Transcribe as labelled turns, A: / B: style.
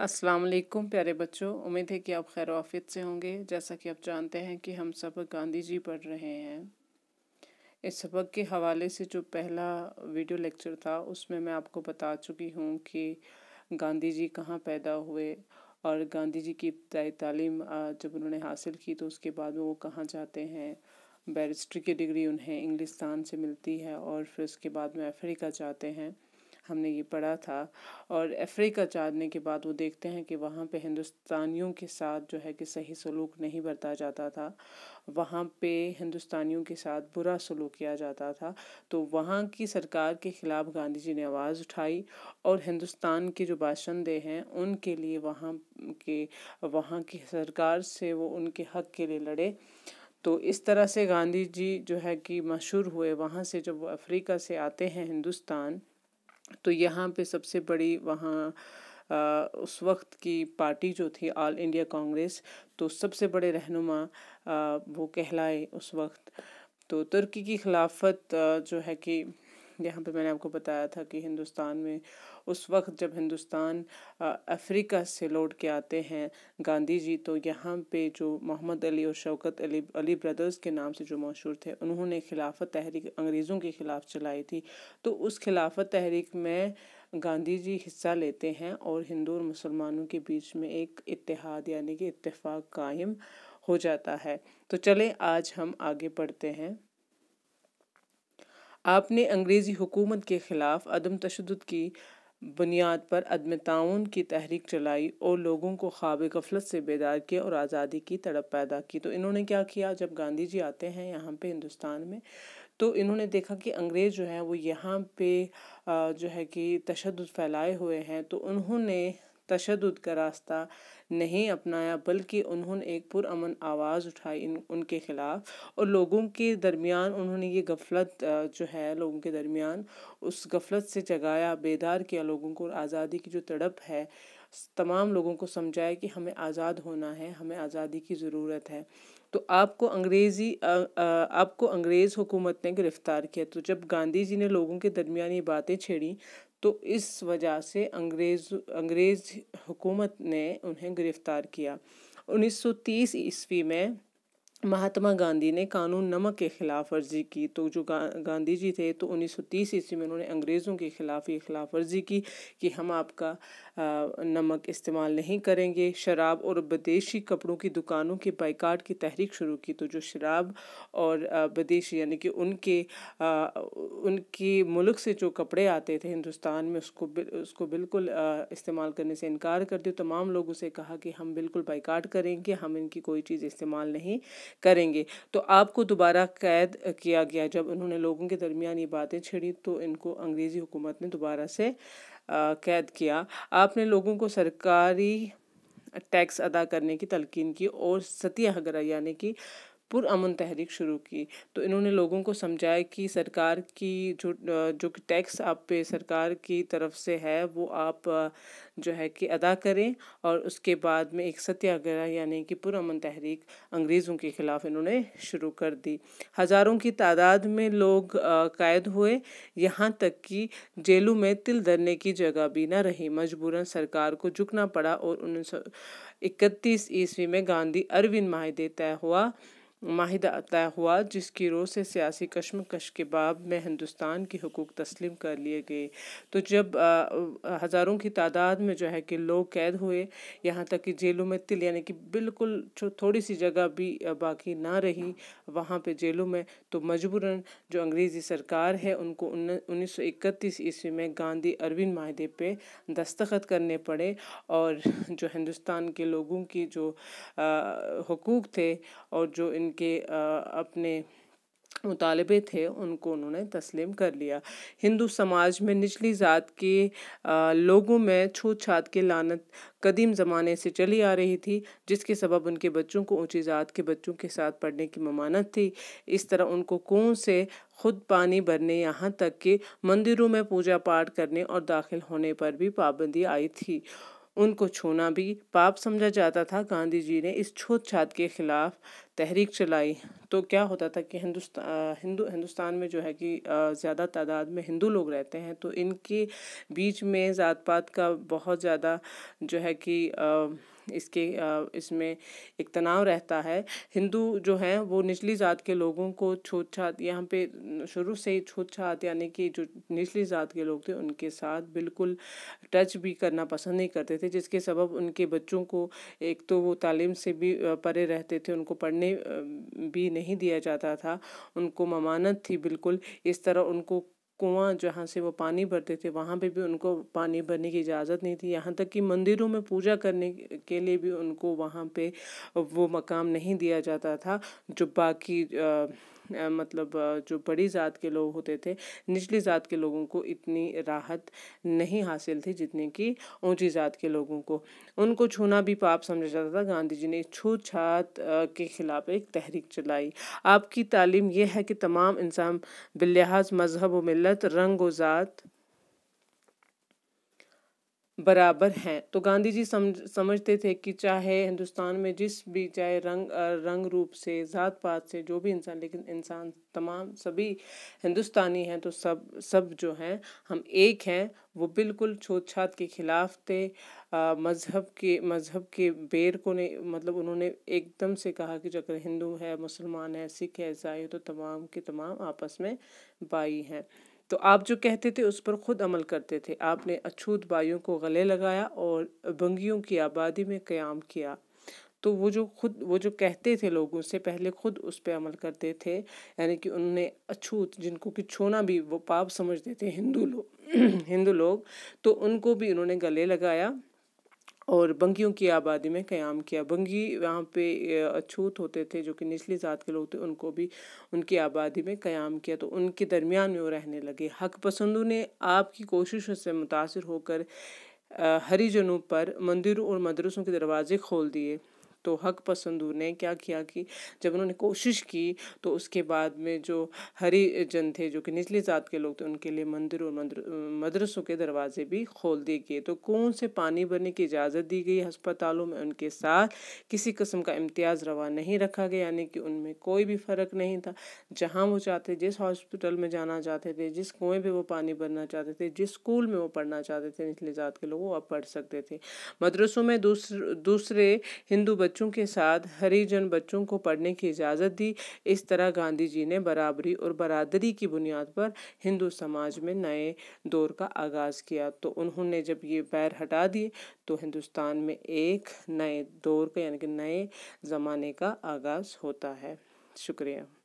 A: अस्सलाम वालेकुम प्यारे बच्चों उम्मीद है कि आप खैर वाफियत से होंगे जैसा कि आप जानते हैं कि हम सबक गांधी जी पढ़ रहे हैं इस सबक के हवाले से जो पहला वीडियो लेक्चर था उसमें मैं आपको बता चुकी हूँ कि गांधी जी कहाँ पैदा हुए और गांधी जी की इब्तदाई तालीम जब उन्होंने हासिल की तो उसके बाद में वो कहाँ जाते हैं बैरिस्ट्री की डिग्री उन्हें इंग्लिस्तान से मिलती है और फिर उसके बाद में अफ्रीका जाते हैं हमने ये पढ़ा था और अफ्रीका जाने के बाद वो देखते हैं कि वहाँ पे हिंदुस्तानियों के साथ जो है कि सही सलूक नहीं बरता जाता था वहाँ पे हिंदुस्तानियों के साथ बुरा सलूक किया जाता था तो वहाँ की सरकार के ख़िलाफ़ गांधी जी ने आवाज़ उठाई और हिंदुस्तान के जो बाशिंदे हैं उनके लिए वहाँ के वहाँ की सरकार से वो उनके हक़ के लिए लड़े तो इस तरह से गांधी जी जो है कि मशहूर हुए वहाँ से जब वो अफ्रीका से आते हैं हिंदुस्तान तो यहाँ पे सबसे बड़ी वहाँ उस वक्त की पार्टी जो थी ऑल इंडिया कांग्रेस तो सबसे बड़े रहनुमा वो कहलाए उस वक्त तो तुर्की की खिलाफत जो है कि यहाँ पे मैंने आपको बताया था कि हिंदुस्तान में उस वक्त जब हिंदुस्तान अफ्रीका से लौट के आते हैं गांधी जी तो यहाँ पे जो मोहम्मद अली और शौकत अली अली ब्रदर्स के नाम से जो मशहूर थे उन्होंने खिलाफत तहरीक अंग्रेज़ों के ख़िलाफ़ चलाई थी तो उस खिलाफत तहरीक में गांधी जी हिस्सा लेते हैं और हिंदू और मुसलमानों के बीच में एक इतिहाद यानी कि इतफ़ाक़ कायम हो जाता है तो चलें आज हम आगे पढ़ते हैं आपने अंग्रेज़ी हुकूमत के ख़िलाफ़ अदम तशद की बुनियाद पर अदम ताउन की तहरीक चलाई और लोगों को ख्वाब गफलत से बेदार किया और आज़ादी की तड़प पैदा की तो इन्होंने क्या किया जब गांधी जी आते हैं यहाँ पे हिंदुस्तान में तो इन्होंने देखा कि अंग्रेज़ जो है वो यहाँ पे जो है कि तशद फैलाए हुए हैं तो उन्होंने तशद का रास्ता नहीं अपनाया बल्कि उन्होंने एक पुरान आवाज़ उठाई इन उनके ख़िलाफ़ और लोगों के दरमियान उन्होंने ये गफलत जो है लोगों के दरमियान उस गफलत से जगाया बेदार किया लोगों को आज़ादी की जो तड़प है तमाम लोगों को समझाया कि हमें आज़ाद होना है हमें आज़ादी की ज़रूरत है तो आपको अंग्रेज़ी आपको अंग्रेज़ हुकूमत ने गिरफ़्तार किया तो जब गांधी जी ने लोगों के दरमियान ये बातें छेड़ी तो इस वजह से अंग्रेज़ अंग्रेज़ हुकूमत ने उन्हें गिरफ़्तार किया उन्नीस सौ तीस ईस्वी में महात्मा गांधी ने कानून नमक के खिलाफ वर्जी की तो जो गा, गांधी जी थे तो 1930 ईस्वी में उन्होंने अंग्रेज़ों के खिलाफ ये खिलाफ वर्जी की कि हम आपका आ, नमक इस्तेमाल नहीं करेंगे शराब और विदेशी कपड़ों की दुकानों के बाइकाट की तहरीक शुरू की तो जो शराब और विदेशी यानी कि उनके आ, उनके मुल्क से जो कपड़े आते थे हिंदुस्तान में उसको बिल, उसको बिल्कुल आ, इस्तेमाल करने से इनकार कर दिया तमाम लोगों से कहा कि हम बिल्कुल बाइकाट करेंगे हम इनकी कोई चीज़ इस्तेमाल नहीं करेंगे तो आपको दोबारा कैद किया गया जब उन्होंने लोगों के दरमियान ये बातें छिड़ी तो इनको अंग्रेज़ी हुकूमत ने दोबारा से कैद किया आपने लोगों को सरकारी टैक्स अदा करने की तलकिन की और सत्याग्रह यानी कि पुरअमन तहरीक शुरू की तो इन्होंने लोगों को समझाया कि सरकार की जो जो कि टैक्स आप पे सरकार की तरफ से है वो आप जो है कि अदा करें और उसके बाद में एक सत्याग्रह यानी कि पुरअमन तहरीक अंग्रेज़ों के ख़िलाफ़ इन्होंने शुरू कर दी हज़ारों की तादाद में लोग कैद हुए यहाँ तक कि जेलों में तिल धरने की जगह भी ना रही मजबूरन सरकार को झुकना पड़ा और उन्नीस सौ इकतीस ईस्वी में गांधी अरविंद माहदे तय हुआ माहिदा हुआ जिसकी रोज से सियासी कश्मकश के बाद में हिंदुस्तान के हकूक़ तस्लीम कर लिए गए तो जब हज़ारों की तादाद में जो है कि लोग कैद हुए यहाँ तक कि जेलों में तिल यानी कि बिल्कुल जो थोड़ी सी जगह भी बाकी ना रही वहाँ पे जेलों में तो मजबूरन जो अंग्रेज़ी सरकार है उनको उन्नीस सौ इकतीस ईस्वी में गांधी अरविंद माहे पे दस्तखत करने पड़े और जो हिंदुस्तान के लोगों की जो हकूक़ थे और जो इन उनके अपने मुतालबे थे उनको उन्होंने तस्लीम कर लिया हिंदू समाज में निचली ज़ात के लोगों में छूत छात के लानत कदीम ज़माने से चली आ रही थी जिसके सबब उनके बच्चों को ऊँची ज़ात के बच्चों के साथ पढ़ने की ममानत थी इस तरह उनको कुओं से खुद पानी भरने यहाँ तक के मंदिरों में पूजा पाठ करने और दाखिल होने पर भी पाबंदी आई थी उनको छूना भी पाप समझा जाता था गांधी जी ने इस छूत छात के खिलाफ तहरीक चलाई तो क्या होता था कि हिंदुस्तान हिंदू हिंदुस्तान में जो है कि ज़्यादा तादाद में हिंदू लोग रहते हैं तो इनके बीच में ज़ात पात का बहुत ज़्यादा जो है कि इसके इसमें एक तनाव रहता है हिंदू जो हैं वो निचली ज़ात के लोगों को छात यहाँ पे शुरू से ही छात यानी कि जो निचली ज़ात के लोग थे उनके साथ बिल्कुल टच भी करना पसंद नहीं करते थे जिसके सबब उनके बच्चों को एक तो वो तालीम से भी परे रहते थे उनको पढ़ने करने भी नहीं दिया जाता था उनको ममानत थी बिल्कुल इस तरह उनको कुआं जहाँ से वो पानी भरते थे वहाँ पे भी उनको पानी भरने की इजाज़त नहीं थी यहाँ तक कि मंदिरों में पूजा करने के लिए भी उनको वहाँ पे वो मकाम नहीं दिया जाता था जो बाकी आ, मतलब जो बड़ी ज़ात के लोग होते थे निचली ज़ात के लोगों को इतनी राहत नहीं हासिल थी जितनी कि ऊंची ज़ात के लोगों को उनको छूना भी पाप समझा जाता था गांधी जी ने छात के खिलाफ एक तहरीक चलाई आपकी तालीम यह है कि तमाम इंसान बिलहाज मजहब व मिलत रंग व ज़ात बराबर हैं तो गांधी जी समझ समझते थे कि चाहे हिंदुस्तान में जिस भी चाहे रंग रंग रूप से जात पात से जो भी इंसान लेकिन इंसान तमाम सभी हिंदुस्तानी हैं तो सब सब जो हैं हम एक हैं वो बिल्कुल छोत छात के खिलाफ थे मज़हब के मज़हब के बेर को ने मतलब उन्होंने एकदम से कहा कि अगर हिंदू है मुसलमान है सिख है ईसाई तो तमाम के तमाम आपस में बाई हैं तो आप जो कहते थे उस पर खुद अमल करते थे आपने अछूत बाइयों को गले लगाया और बंगियों की आबादी में क़्याम किया तो वो जो खुद वो जो कहते थे लोगों से पहले खुद उस पर अमल करते थे यानी कि उनने अछूत जिनको कि छूना भी वो पाप समझते थे हिंदू लोग हिंदू लोग तो उनको भी उन्होंने गले लगाया और बंगियों की आबादी में क़्याम किया बंगी वहाँ पे अछूत होते थे जो कि निचली ज़ात के लोग थे उनको भी उनकी आबादी में क़्याम किया तो उनके दरमियान में वो रहने लगे हक पसंदों ने आपकी कोशिशों से मुतासर होकर हरी जनों पर मंदिरों और मदरसों के दरवाजे खोल दिए तो हक पसंदू ने क्या किया कि जब उन्होंने कोशिश की तो उसके बाद में जो हरिजन थे जो कि निचली ज़ात के लोग थे उनके लिए मंदिर और मंदिर मदरसों के दरवाजे भी खोल दिए गए तो कौन से पानी भरने की इजाज़त दी गई हस्पतालों में उनके साथ किसी किस्म का इम्तियाज़ रवा नहीं रखा गया यानी कि उनमें कोई भी फ़र्क नहीं था जहाँ वो चाहते जिस हॉस्पिटल में जाना चाहते थे जिस कुएँ पर वो पानी भरना चाहते थे जिस स्कूल में वो पढ़ना चाहते थे निचले ज़ात के लोग वो अब पढ़ सकते थे मदरसों में दूसरे दूसरे हिंदू बच्चों के साथ हरिजन बच्चों को पढ़ने की इजाज़त दी इस तरह गांधी जी ने बराबरी और बरादरी की बुनियाद पर हिंदू समाज में नए दौर का आगाज़ किया तो उन्होंने जब ये पैर हटा दिए तो हिंदुस्तान में एक नए दौर का यानी कि नए ज़माने का आगाज़ होता है शुक्रिया